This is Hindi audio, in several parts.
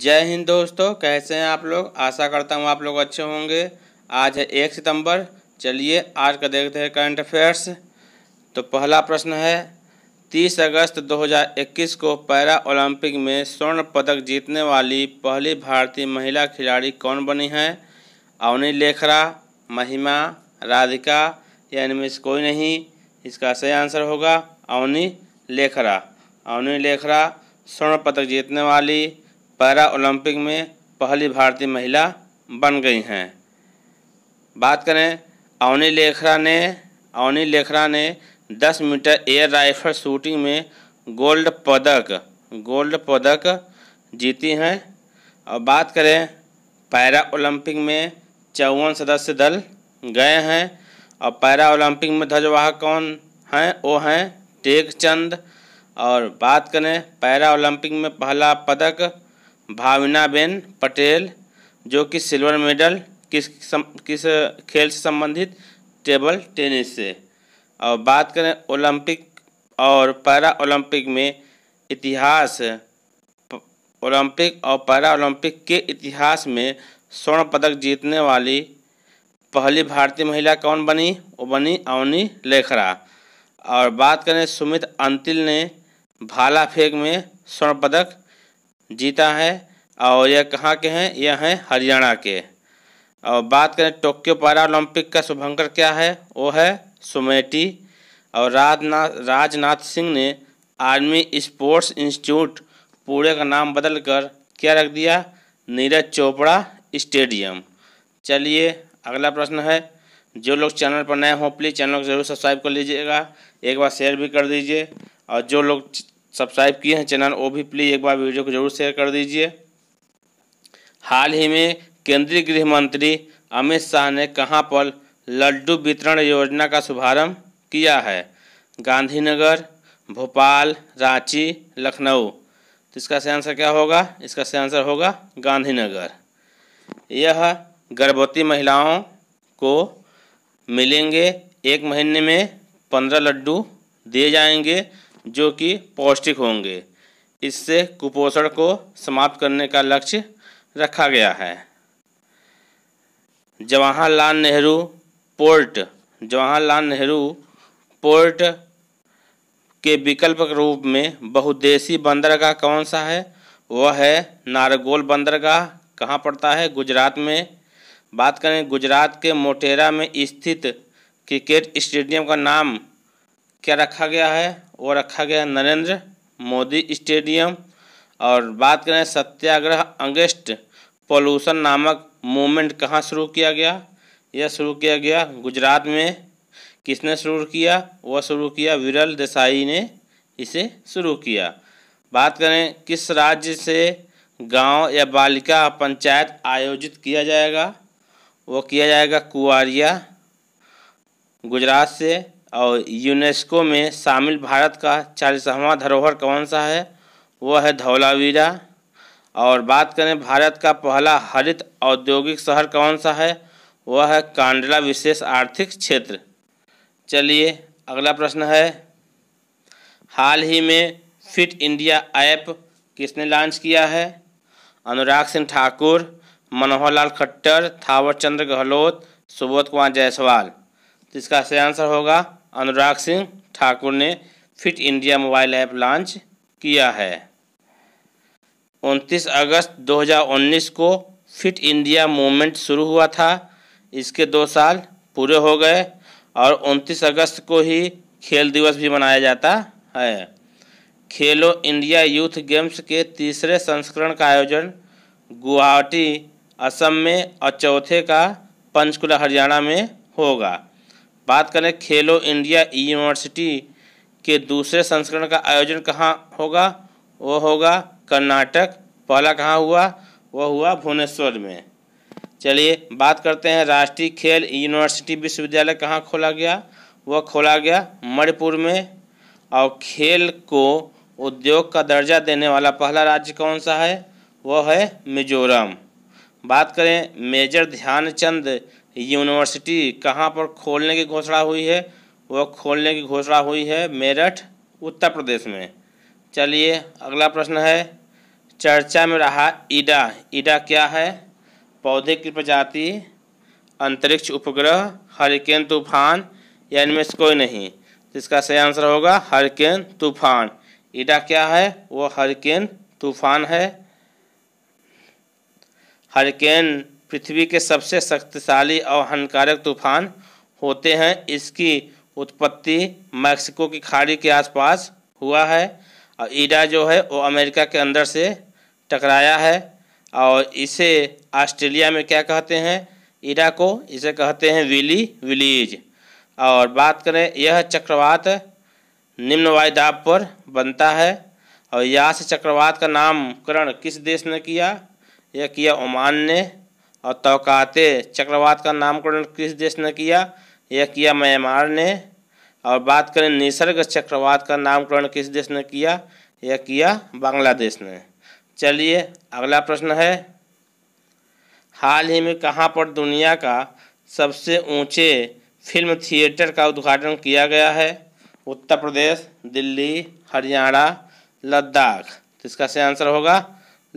जय हिंद दोस्तों कैसे हैं आप लोग आशा करता हूँ आप लोग अच्छे होंगे आज है एक सितंबर चलिए आज का देखते हैं करंट अफेयर्स तो पहला प्रश्न है 30 अगस्त 2021 को पैरा ओलंपिक में स्वर्ण पदक जीतने वाली पहली भारतीय महिला खिलाड़ी कौन बनी है अवनी लेखरा महिमा राधिका या इनमें से कोई नहीं इसका सही आंसर होगा अवनी लेखरा अवनी लेखरा स्वर्ण पदक जीतने वाली पैरा ओलंपिक में पहली भारतीय महिला बन गई हैं बात करें अवनी लेखरा ने अवनी लेखरा ने 10 मीटर एयर राइफल शूटिंग में गोल्ड पदक गोल्ड पदक जीती हैं और बात करें पैरा ओलंपिक में चौवन सदस्य दल गए हैं और पैरा ओलंपिक में ध्वजवाहक कौन हैं वो हैं टेक चंद और बात करें पैरा ओलंपिक में पहला पदक बेन पटेल जो कि सिल्वर मेडल किस सम, किस खेल से संबंधित टेबल टेनिस से और बात करें ओलंपिक और पैरा ओलंपिक में इतिहास ओलंपिक और पैरा ओलंपिक के इतिहास में स्वर्ण पदक जीतने वाली पहली भारतीय महिला कौन बनी वो बनी अवनी लेखरा और बात करें सुमित अंतिल ने भाला फेंक में स्वर्ण पदक जीता है और यह कहाँ के हैं यह हैं हरियाणा के और बात करें टोक्यो पैरालंपिक का शुभंकर क्या है वो है सुमेटी और राजनाथ राजनाथ सिंह ने आर्मी स्पोर्ट्स इंस्टीट्यूट पूरे का नाम बदल कर क्या रख दिया नीरज चोपड़ा स्टेडियम चलिए अगला प्रश्न है जो लोग चैनल पर नए हों प्लीज़ चैनल को जरूर सब्सक्राइब कर लीजिएगा एक बार शेयर भी कर दीजिए और जो लोग सब्सक्राइब किए हैं चैनल वो भी प्लीज़ एक बार वीडियो को जरूर शेयर कर दीजिए हाल ही में केंद्रीय गृह मंत्री अमित शाह ने कहाँ पर लड्डू वितरण योजना का शुभारंभ किया है गांधीनगर भोपाल रांची लखनऊ तो इसका सही आंसर क्या होगा इसका सही आंसर होगा गांधीनगर यह गर्भवती महिलाओं को मिलेंगे एक महीने में पंद्रह लड्डू दिए जाएंगे जो कि पौष्टिक होंगे इससे कुपोषण को समाप्त करने का लक्ष्य रखा गया है जवाहरलाल नेहरू पोर्ट जवाहरलाल नेहरू पोर्ट के विकल्प के रूप में बहुदेशी बंदरगाह कौन सा है वह है नारगोल बंदरगाह कहाँ पड़ता है गुजरात में बात करें गुजरात के मोटेरा में स्थित क्रिकेट स्टेडियम का नाम क्या रखा गया है वो रखा गया नरेंद्र मोदी स्टेडियम और बात करें सत्याग्रह अंगेस्ट पोल्यूशन नामक मूवमेंट कहाँ शुरू किया गया यह शुरू किया गया गुजरात में किसने शुरू किया वह शुरू किया विरल देसाई ने इसे शुरू किया बात करें किस राज्य से गांव या बालिका पंचायत आयोजित किया जाएगा वो किया जाएगा कुआरिया गुजरात से और यूनेस्को में शामिल भारत का चालीसवां धरोहर कौन सा है वह है धौलावीरा और बात करें भारत का पहला हरित औद्योगिक शहर कौन सा है वह है कांडला विशेष आर्थिक क्षेत्र चलिए अगला प्रश्न है हाल ही में फिट इंडिया ऐप किसने लॉन्च किया है अनुराग सिंह ठाकुर मनोहर लाल खट्टर थावर चंद्र गहलोत सुबोध कुमार जायसवाल तो इसका सही आंसर होगा अनुराग सिंह ठाकुर ने Fit India mobile app launch किया है 29 अगस्त 2019 को फिट इंडिया मूवमेंट शुरू हुआ था इसके दो साल पूरे हो गए और 29 अगस्त को ही खेल दिवस भी मनाया जाता है खेलो इंडिया यूथ गेम्स के तीसरे संस्करण का आयोजन गुवाहाटी असम में और चौथे का पंचकुला हरियाणा में होगा बात करें खेलो इंडिया यूनिवर्सिटी के दूसरे संस्करण का आयोजन कहाँ होगा वो होगा कर्नाटक पहला कहाँ हुआ वो हुआ भुवनेश्वर में चलिए बात करते हैं राष्ट्रीय खेल यूनिवर्सिटी विश्वविद्यालय कहाँ खोला गया वह खोला गया मणिपुर में और खेल को उद्योग का दर्जा देने वाला पहला राज्य कौन सा है वह है मिजोरम बात करें मेजर ध्यानचंद यूनिवर्सिटी कहाँ पर खोलने की घोषणा हुई है वह खोलने की घोषणा हुई है मेरठ उत्तर प्रदेश में चलिए अगला प्रश्न है चर्चा में रहा ईडा ईडा क्या है पौधे की प्रजाति अंतरिक्ष उपग्रह हरिकेन तूफान या इनमें से कोई नहीं जिसका इसका सही आंसर होगा हरिकेन तूफान ईडा क्या है वो हरिकेन तूफान है हरिकेन पृथ्वी के सबसे शक्तिशाली और हानिकारक तूफान होते हैं इसकी उत्पत्ति मैक्सिको की खाड़ी के आसपास हुआ है और ईडा जो है वो अमेरिका के अंदर से टकराया है और इसे ऑस्ट्रेलिया में क्या कहते हैं ईडा को इसे कहते हैं विली विलीज और बात करें यह चक्रवात निम्न वायुदाब पर बनता है और यहाँ से चक्रवात का नामकरण किस देश ने किया यह किया ओमान ने और तोकाते चक्रवात का नामकरण किस देश ने किया यह किया म्यांमार ने और बात करें निसर्ग चक्रवात का नामकरण किस देश ने किया यह किया बांग्लादेश ने चलिए अगला प्रश्न है हाल ही में कहाँ पर दुनिया का सबसे ऊंचे फिल्म थिएटर का उद्घाटन किया गया है उत्तर प्रदेश दिल्ली हरियाणा लद्दाख तो इसका से आंसर होगा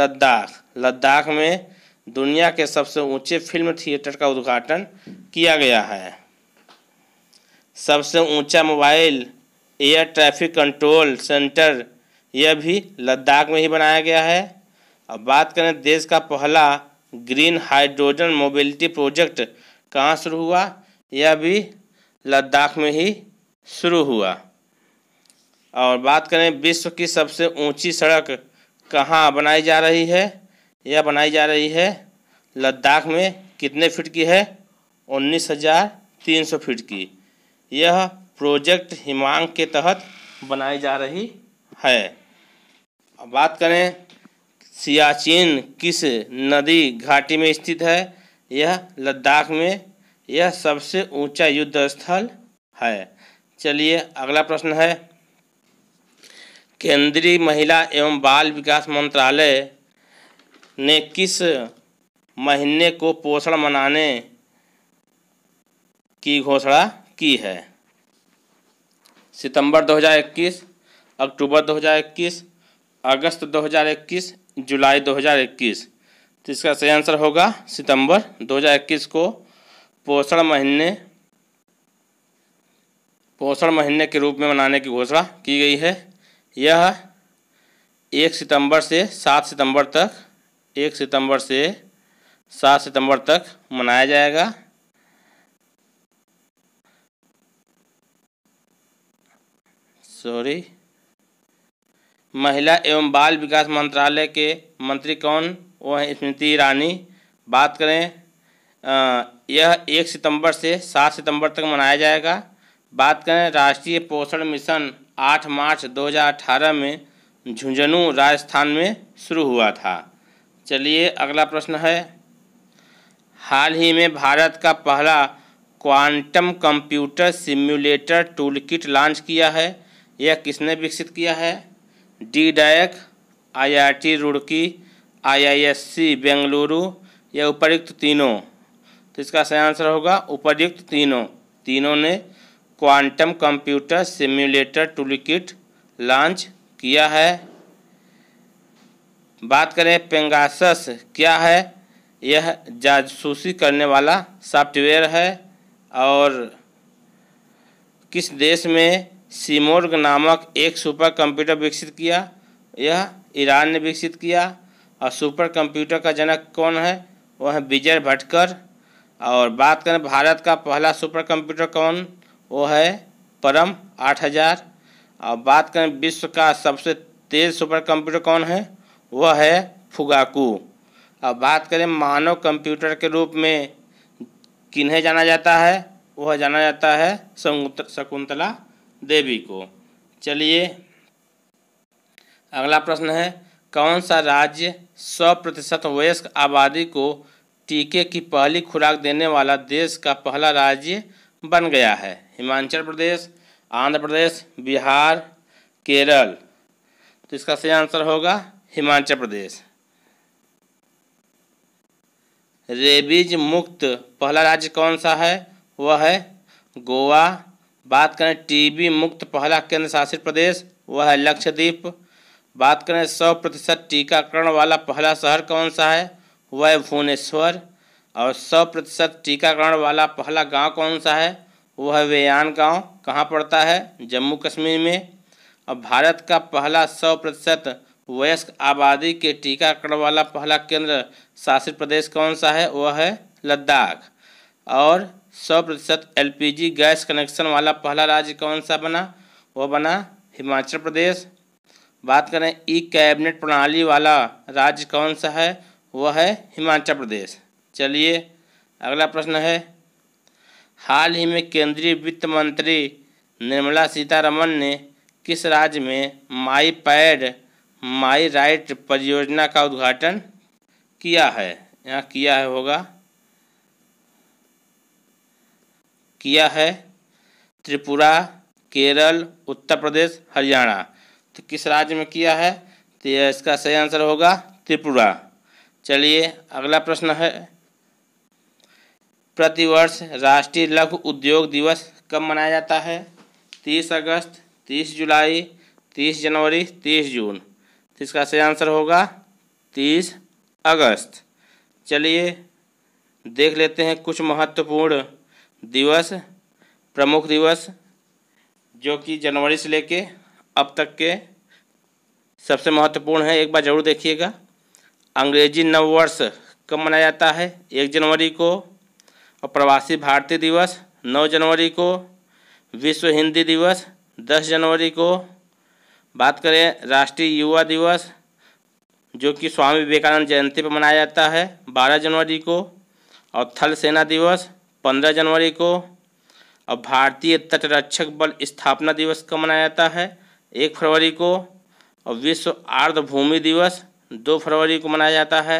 लद्दाख लद्दाख में दुनिया के सबसे ऊंचे फिल्म थिएटर का उद्घाटन किया गया है सबसे ऊंचा mobile air traffic control centre यह भी लद्दाख में ही बनाया गया है अब बात करें देश का पहला ग्रीन हाइड्रोजन मोबिलिटी प्रोजेक्ट कहाँ शुरू हुआ यह भी लद्दाख में ही शुरू हुआ और बात करें विश्व की सबसे ऊंची सड़क कहाँ बनाई जा रही है यह बनाई जा रही है लद्दाख में कितने फीट की है उन्नीस हज़ार तीन सौ फीट की यह प्रोजेक्ट हिमांग के तहत बनाई जा रही है अब बात करें सियाचिन किस नदी घाटी में स्थित है यह लद्दाख में यह सबसे ऊंचा युद्ध स्थल है चलिए अगला प्रश्न है केंद्रीय महिला एवं बाल विकास मंत्रालय ने किस महीने को पोषण मनाने की घोषणा की है सितंबर 2021 अक्टूबर 2021 अगस्त 2021 जुलाई 2021 तो इसका सही आंसर होगा सितंबर 2021 को पोषण महीने पोषण महीने के रूप में मनाने की घोषणा की गई है यह एक सितंबर से सात सितंबर तक एक सितंबर से सात सितंबर तक मनाया जाएगा सॉरी महिला एवं बाल विकास मंत्रालय के मंत्री कौन वो हैं स्मृति ईरानी बात करें आ, यह एक सितंबर से सात सितंबर तक मनाया जाएगा बात करें राष्ट्रीय पोषण मिशन आठ मार्च दो हजार अठारह में झुंझुनू राजस्थान में शुरू हुआ था चलिए अगला प्रश्न है हाल ही में भारत का पहला quantum computer simulator tool kit launch किया है यह किसने विकसित किया है डी डायक आईआईटी रुड़की आईआईएससी बेंगलुरु या उपयुक्त तीनों तो इसका सही आंसर होगा उपरयुक्त तीनों तीनों ने quantum computer simulator tool kit launch किया है बात करें पेंगासस क्या है यह जासूसी करने वाला सॉफ्टवेयर है और किस देश में सीमोर्ग नामक एक सुपर कंप्यूटर विकसित किया यह ईरान ने विकसित किया और सुपर कंप्यूटर का जनक कौन है वह है विजय भटकर और बात करें भारत का पहला सुपर कंप्यूटर कौन वो है परम आठ हज़ार और बात करें विश्व का सबसे तेज़ सुपर कंप्यूटर कौन है वह है फुगाकू अब बात करें मानव कंप्यूटर के रूप में किन्हें जाना जाता है वह जाना जाता है शकुंतला देवी को चलिए अगला प्रश्न है कौन सा राज्य सौ प्रतिशत वयस्क आबादी को टीके की पहली खुराक देने वाला देश का पहला राज्य बन गया है हिमाचल प्रदेश आंध्र प्रदेश बिहार केरल तो इसका सही आंसर होगा हिमाचल प्रदेश रेबीज मुक्त पहला राज्य कौन सा है वह है गोवा बात करें टीबी मुक्त पहला केंद्र शासित प्रदेश वह है लक्षद्वीप बात करें सौ प्रतिशत टीकाकरण वाला पहला शहर कौन सा है वह है भुवनेश्वर और सौ प्रतिशत टीकाकरण वाला पहला गांव कौन सा है वह है वेयान गांव कहाँ पड़ता है जम्मू कश्मीर में और भारत का पहला सौ प्रतिशत वयस्क आबादी के टीकाकरण वाला पहला केंद्र शासित प्रदेश कौन सा है वह है लद्दाख और सौ प्रतिशत एल गैस कनेक्शन वाला पहला राज्य कौन सा बना वह बना हिमाचल प्रदेश बात करें ई कैबिनेट प्रणाली वाला राज्य कौन सा है वह है हिमाचल प्रदेश चलिए अगला प्रश्न है हाल ही में केंद्रीय वित्त मंत्री निर्मला सीतारमन ने किस राज्य में माई पैड माई राइट परियोजना का उद्घाटन किया है यहाँ किया है होगा किया है त्रिपुरा केरल उत्तर प्रदेश हरियाणा तो किस राज्य में किया है तो यह इसका सही आंसर होगा त्रिपुरा चलिए अगला प्रश्न है प्रतिवर्ष राष्ट्रीय लघु उद्योग दिवस कब मनाया जाता है तीस अगस्त तीस जुलाई तीस जनवरी तीस जून तो इसका सही आंसर होगा तीस अगस्त चलिए देख लेते हैं कुछ महत्वपूर्ण दिवस प्रमुख दिवस जो कि जनवरी से लेके अब तक के सबसे महत्वपूर्ण है एक बार ज़रूर देखिएगा अंग्रेजी नववर्ष कब मनाया जाता है एक जनवरी को और प्रवासी भारतीय दिवस नौ जनवरी को विश्व हिंदी दिवस दस जनवरी को बात करें राष्ट्रीय युवा दिवस जो कि स्वामी विवेकानंद जयंती पर मनाया जाता है 12 जनवरी को और थल सेना दिवस 15 जनवरी को और भारतीय तटरक्षक बल स्थापना दिवस का मनाया जाता है एक फरवरी को और विश्व आर्द्रभूमि दिवस दो फरवरी को मनाया जाता है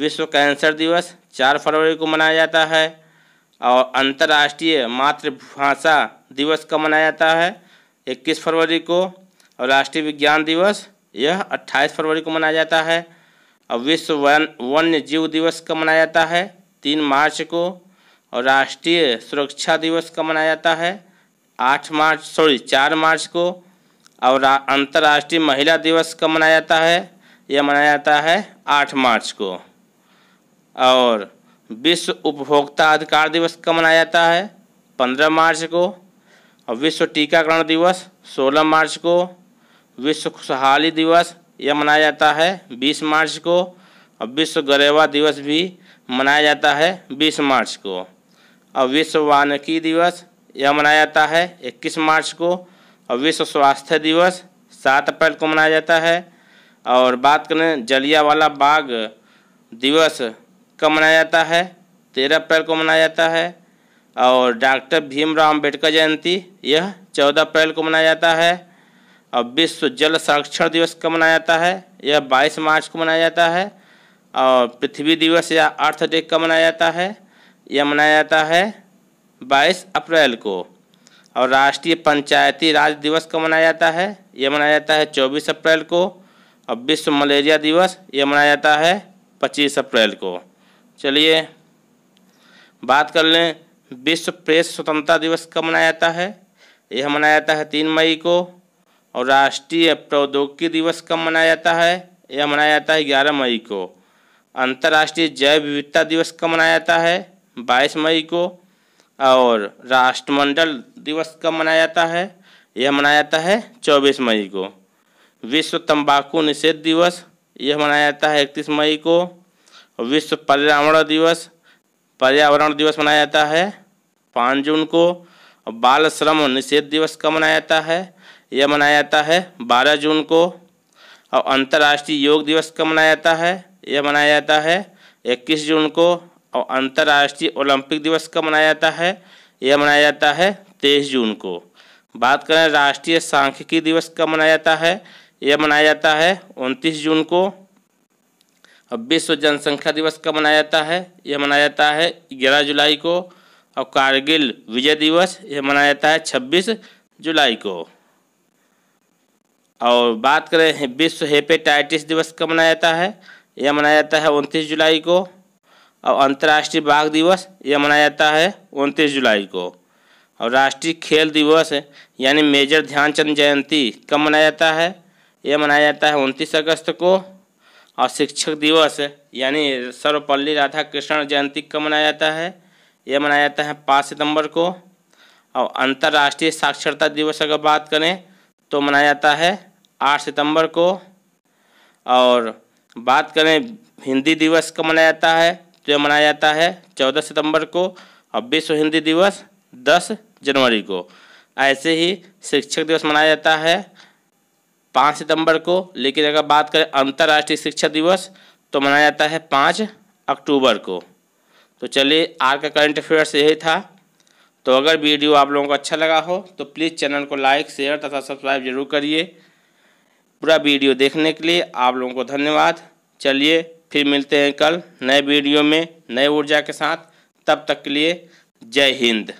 विश्व कैंसर दिवस चार फरवरी को मनाया जाता है और अंतर्राष्ट्रीय मातृभाषा दिवस का मनाया जाता है इक्कीस फरवरी को और राष्ट्रीय विज्ञान दिवस यह 28 फरवरी को मनाया जाता है और विश्व वन वन्य जीव दिवस का मनाया जाता है तीन मार्च को और राष्ट्रीय सुरक्षा दिवस का मनाया जाता है आठ मार्च सॉरी चार मार्च को और अंतर्राष्ट्रीय महिला दिवस का मनाया जाता है यह मनाया जाता है आठ मार्च को और विश्व उपभोक्ता अधिकार दिवस का मनाया जाता है पंद्रह मार्च को और विश्व टीकाकरण दिवस सोलह मार्च को विश्व खुशहाली दिवस यह मनाया जाता है 20 मार्च को और विश्व गरेवा दिवस भी मनाया जाता है 20 मार्च को और विश्व वानिकी दिवस यह मनाया जाता है 21 मार्च को और विश्व स्वास्थ्य दिवस 7 अप्रैल को मनाया जाता है और बात करें जलियावाला बाग दिवस कब मनाया जाता है 13 अप्रैल को मनाया जाता है और डॉक्टर भीमराव अम्बेडकर जयंती यह 14 अप्रैल को मनाया जाता है और विश्व जल संरक्षण दिवस कब मनाया जाता है यह बाईस मार्च को मनाया जाता है और पृथ्वी दिवस या अर्थ डे कब मनाया जाता है यह मनाया जाता है बाईस अप्रैल को और राष्ट्रीय पंचायती राज दिवस कब मनाया जाता है यह मनाया जाता है चौबीस अप्रैल को और विश्व मलेरिया दिवस यह मनाया जाता है पच्चीस अप्रैल को चलिए बात कर लें विश्व प्रेस स्वतंत्रता दिवस कब मनाया जाता है यह मनाया जाता है तीन मई को और राष्ट्रीय प्रौद्योगिकी दिवस कब मनाया जाता है यह मनाया जाता है ग्यारह मई को अंतर्राष्ट्रीय जैव विविधता दिवस कब मनाया जाता है बाईस मई को और राष्ट्रमंडल दिवस कब मनाया जाता है यह मनाया जाता है चौबीस मई को विश्व तंबाकू निषेध दिवस यह मनाया जाता है इकतीस मई को विश्व पर्यावरण दिवस पर्यावरण दिवस मनाया जाता है पाँच जून को बाल श्रम निषेध दिवस कब मनाया जाता है यह मनाया जाता है बारह जून को और अंतर्राष्ट्रीय योग दिवस कब मनाया जाता है यह मनाया जाता है इक्कीस जून को और अंतर्राष्ट्रीय ओलंपिक दिवस कब मनाया जाता है यह मनाया जाता है तेईस जून को बात करें राष्ट्रीय सांख्यिकी दिवस कब मनाया जाता है यह मनाया जाता है उनतीस जून को और विश्व जनसंख्या दिवस कब मनाया जाता है यह मनाया जाता है ग्यारह जुलाई को और कारगिल विजय दिवस यह मनाया जाता है छब्बीस जुलाई को और बात करें विश्व हेपेटाइटिस दिवस कब मनाया जाता है यह मनाया जाता है उनतीस जुलाई को और अंतर्राष्ट्रीय बाघ दिवस यह मनाया जाता है उनतीस जुलाई को और राष्ट्रीय खेल दिवस यानी मेजर ध्यानचंद जयंती कब मनाया जाता है यह मनाया जाता है उनतीस अगस्त को और शिक्षक दिवस यानी सर्वपल्ली राधा कृष्ण जयंती कब मनाया जाता है यह मनाया जाता है पाँच सितंबर को और अंतर्राष्ट्रीय साक्षरता दिवस अगर बात करें तो मनाया जाता है आठ सितंबर को और बात करें हिंदी दिवस का मनाया जाता है जो मनाया जाता है चौदह सितंबर को और विश्व हिंदी दिवस दस जनवरी को ऐसे ही शिक्षक दिवस मनाया जाता है पाँच सितंबर को लेकिन अगर बात करें अंतर्राष्ट्रीय शिक्षा दिवस तो मनाया जाता है पाँच अक्टूबर को तो चलिए आज का करंट अफेयर्स यही था तो अगर वीडियो आप लोगों को अच्छा लगा हो तो प्लीज़ चैनल को लाइक शेयर तथा सब्सक्राइब जरूर करिए पूरा वीडियो देखने के लिए आप लोगों को धन्यवाद चलिए फिर मिलते हैं कल नए वीडियो में नए ऊर्जा के साथ तब तक के लिए जय हिंद